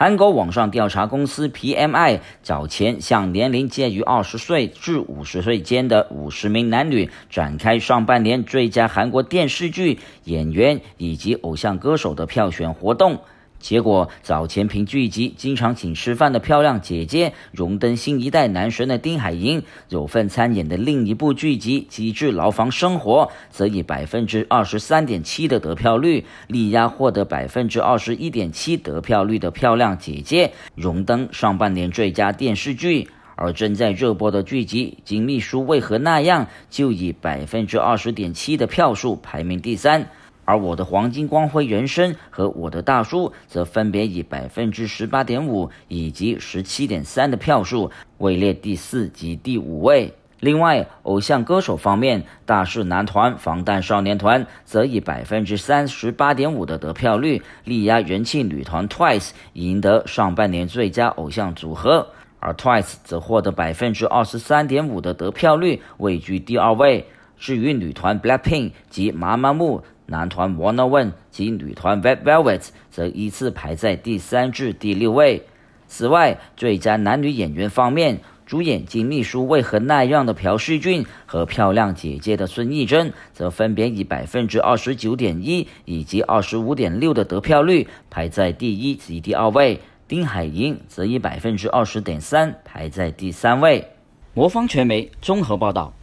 韩国网上调查公司 PMI 早前向年龄介于二十岁至五十岁间的五十名男女展开上半年最佳韩国电视剧演员以及偶像歌手的票选活动。结果，早前凭剧集经常请吃饭的漂亮姐姐荣登新一代男神的丁海寅，有份参演的另一部剧集《极致牢房生活》则以百分之二十三点七的得票率，力压获得百分之二十一点七得票率的漂亮姐姐荣登上半年最佳电视剧。而正在热播的剧集《金秘书为何那样》就以百分之二十点七的票数排名第三。而我的黄金光辉人生和我的大叔则分别以百分之十八点五以及十七点三的票数位列第四及第五位。另外，偶像歌手方面，大势男团防弹少年团则以百分之三十八点五的得票率力压人气女团 TWICE，赢得上半年最佳偶像组合。而 TWICE 则获得百分之二十三点五的得票率，位居第二位。至于女团 BLACKPINK 及妈妈木。男团 w a n n a ONE 及女团 Red Velvet 则依次排在第三至第六位。此外，最佳男女演员方面，主演《金秘书为何那样》的朴叙俊和《漂亮姐姐》的孙艺珍，则分别以百分之二十九点一以及二十五点六的得票率排在第一及第二位。丁海寅则以百分之二十点三排在第三位。魔方传媒综合报道。